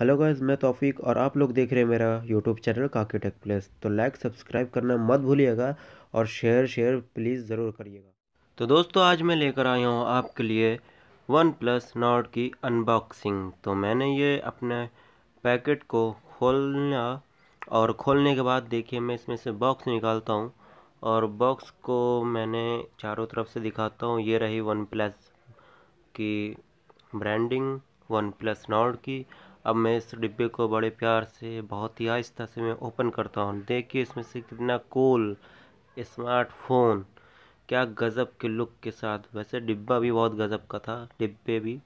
hello guys मैं तौफीक और आप लोग देख रहे हैं मेरा यूट्यूब चैनल टेक प्लेस तो लाइक सब्सक्राइब करना मत भूलिएगा और शेयर शेयर प्लीज़ ज़रूर करिएगा तो दोस्तों आज मैं लेकर आया हूँ आपके लिए वन प्लस नॉट की अनबॉक्सिंग तो मैंने ये अपने पैकेट को खोलना और खोलने के बाद देखिए मैं इसमें से बॉक्स निकालता हूँ और बॉक्स को मैंने चारों तरफ से दिखाता हूँ ये रही वन प्लस की ब्रांडिंग वन प्लस नॉट की अब मैं इस डिब्बे को बड़े प्यार से बहुत ही आहिस्ता से मैं ओपन करता हूँ देखिए इसमें से कितना कूल स्मार्टफोन क्या गज़ब के लुक के साथ वैसे डिब्बा भी बहुत गज़ब का था डिब्बे भी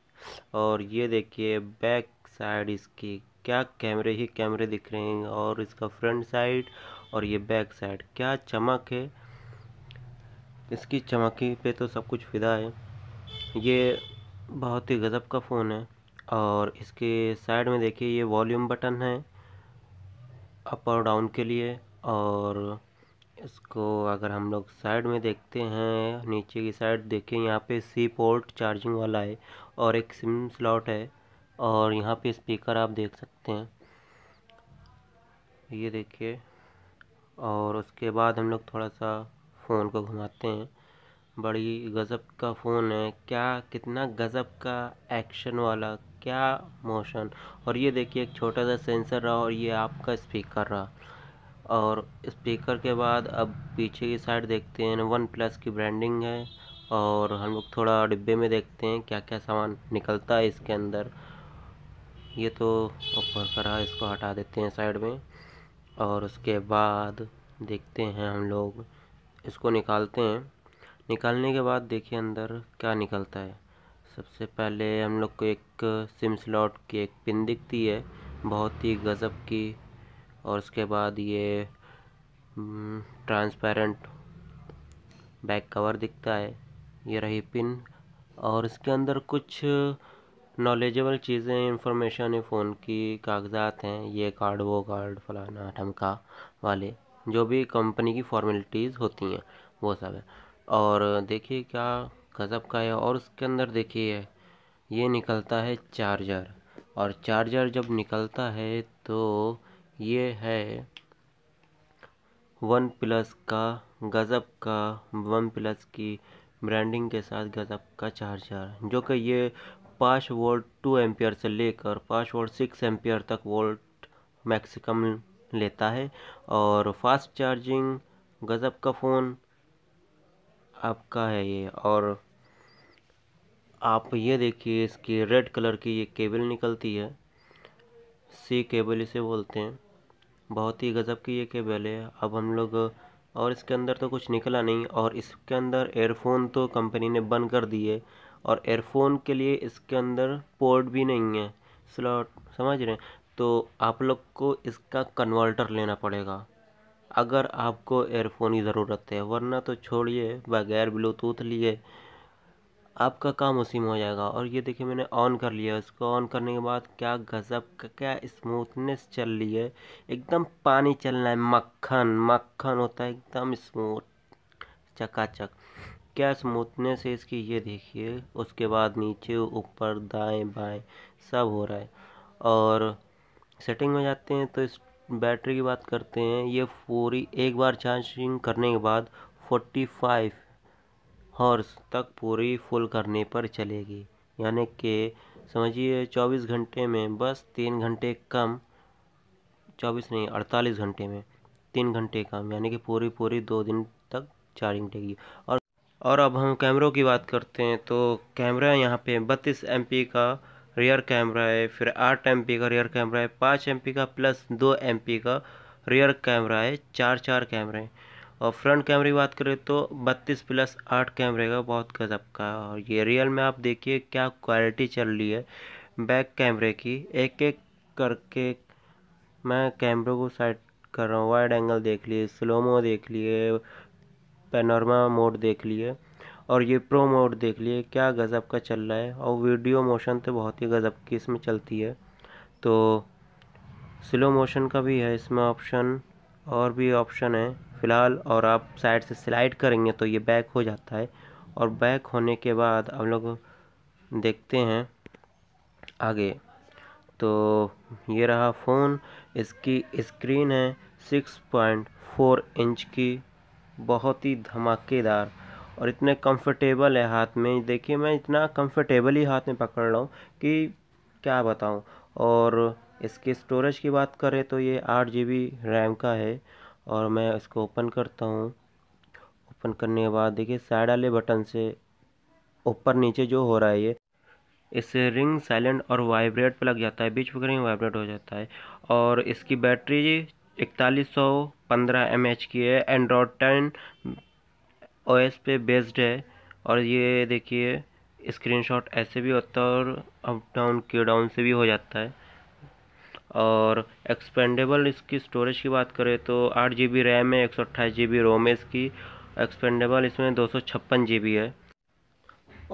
और ये देखिए बैक साइड इसकी क्या कैमरे ही कैमरे दिख रहे हैं और इसका फ्रंट साइड और ये बैक साइड क्या चमक है इसकी चमकी पे तो सब कुछ फिदा है ये बहुत ही गज़ब का फ़ोन है और इसके साइड में देखिए ये वॉल्यूम बटन है अप और डाउन के लिए और इसको अगर हम लोग साइड में देखते हैं नीचे की साइड देखिए यहाँ पे सी पोर्ट चार्जिंग वाला है और एक सिम स्लॉट है और यहाँ पे स्पीकर आप देख सकते हैं ये देखिए और उसके बाद हम लोग थोड़ा सा फ़ोन को घुमाते हैं बड़ी गज़ब का फ़ोन है क्या कितना गज़ब का एक्शन वाला क्या मोशन और ये देखिए एक छोटा सा सेंसर रहा और ये आपका स्पीकर रहा और स्पीकर के बाद अब पीछे की साइड देखते हैं वन प्लस की ब्रांडिंग है और हम लोग थोड़ा डिब्बे में देखते हैं क्या क्या सामान निकलता है इसके अंदर ये तो ऊपर का रहा इसको हटा देते हैं साइड में और उसके बाद देखते हैं हम लोग इसको निकालते हैं निकालने के बाद देखिए अंदर क्या निकलता है सबसे पहले हम लोग को एक सिम स्लॉट की एक पिन दिखती है बहुत ही गज़ब की और उसके बाद ये ट्रांसपेरेंट बैक कवर दिखता है ये रही पिन और इसके अंदर कुछ नॉलेजेबल चीज़ें इंफॉर्मेशन है फ़ोन की कागज़ात हैं ये कार्ड वो कार्ड फलाना ठमका वाले जो भी कंपनी की फॉर्मेलिटीज़ होती हैं वो सब है और देखिए क्या गज़ब का है और उसके अंदर देखिए ये निकलता है चार्जर और चार्जर जब निकलता है तो ये है वन प्लस का गज़ब का वन प्लस की ब्रांडिंग के साथ गज़ब का चार्जर जो कि ये पाँच वोल्ट टू एम्पियर से लेकर पाँच वोल्ट सिक्स एम्पियर तक वोल्ट मैक्सिमम लेता है और फास्ट चार्जिंग गज़ब का फ़ोन आपका है ये और आप ये देखिए इसकी रेड कलर की ये केबल निकलती है सी केबल इसे बोलते हैं बहुत ही गज़ब की ये केबल है अब हम लोग और इसके अंदर तो कुछ निकला नहीं और इसके अंदर एयरफोन तो कंपनी ने बंद कर दिए और एयरफोन के लिए इसके अंदर पोर्ट भी नहीं है स्लॉट समझ रहे हैं तो आप लोग को इसका कन्वर्टर लेना पड़ेगा अगर आपको एयरफोन की ज़रूरत है वरना तो छोड़िए बगैर ब्लूटूथ लिए आपका काम उसी में हो जाएगा और ये देखिए मैंने ऑन कर लिया इसको ऑन करने के बाद क्या गज़ब का क्या स्मूथनेस चल रही है एकदम पानी चल रहा है मक्खन मक्खन होता है एकदम स्मूथ चकाचक क्या स्मूथनेस है इसकी ये देखिए उसके बाद नीचे ऊपर दाएं बाएं सब हो रहा है और सेटिंग में जाते हैं तो इस बैटरी की बात करते हैं ये पूरी एक बार चार्जिंग करने के बाद फोर्टी फाइव हॉर्स तक पूरी फुल करने पर चलेगी यानी कि समझिए चौबीस घंटे में बस तीन घंटे कम चौबीस नहीं अड़तालीस घंटे में तीन घंटे कम यानी कि पूरी पूरी दो दिन तक चार्जिंग टेगी और और अब हम कैमरों की बात करते हैं तो कैमरा यहाँ पे बत्तीस एम का रियर कैमरा है फिर आठ एम का रियर कैमरा है पाँच एम का प्लस दो एम का रियर कैमरा है चार चार कैमरे हैं और फ्रंट कैमरे की बात करें तो बत्तीस प्लस आठ कैमरे का बहुत गजब का और ये रियल में आप देखिए क्या क्वालिटी चल रही है बैक कैमरे की एक एक करके मैं कैमरों को साइड कर रहा हूँ वाइड एंगल देख लिए स्लोमो देख लिए पेनोरमा मोड देख लिए और ये प्रो मोड देख लिए क्या गज़ब का चल रहा है और वीडियो मोशन तो बहुत ही गज़ब की इसमें चलती है तो स्लो मोशन का भी है इसमें ऑप्शन और भी ऑप्शन है फ़िलहाल और आप साइड से स्लाइड करेंगे तो ये बैक हो जाता है और बैक होने के बाद हम लोग देखते हैं आगे तो ये रहा फ़ोन इसकी स्क्रीन है सिक्स पॉइंट फोर इंच की बहुत ही धमाकेदार और इतने कंफर्टेबल है हाथ में देखिए मैं इतना कंफर्टेबल ही हाथ में पकड़ रहा हूँ कि क्या बताऊँ और इसके स्टोरेज की बात करें तो ये आठ जी बी रैम का है और मैं इसको ओपन करता हूँ ओपन करने के बाद देखिए साइड वाले बटन से ऊपर नीचे जो हो रहा है ये इससे रिंग साइलेंट और वाइब्रेट पर लग जाता है बीच में रिंग वाइब्रेट हो जाता है और इसकी बैटरी इकतालीस सौ पंद्रह एम एच की है एंड्रॉयड टेन ओ एस पे बेस्ड है और ये देखिए स्क्रीनशॉट ऐसे भी होता है और अप डाउन के डाउन से भी हो जाता है और एक्सपेंडेबल इसकी स्टोरेज की बात करें तो आठ जी बी रैम है एक सौ अट्ठाईस जी बी रोम है इसकी एक्सपेंडेबल इसमें दो सौ छप्पन जी बी है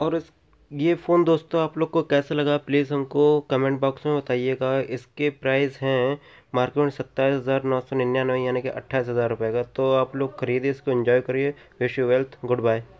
और इस ये फ़ोन दोस्तों आप लोग को कैसा लगा प्लीज़ हमको कमेंट बॉक्स में बताइएगा इसके प्राइस हैं मार्केट में सत्ताईस हज़ार नौ सौ निन्यानवे यानी कि अट्ठाईस हज़ार रुपये का तो आप लोग खरीदिए इसको एंजॉय करिए wish you wealth good bye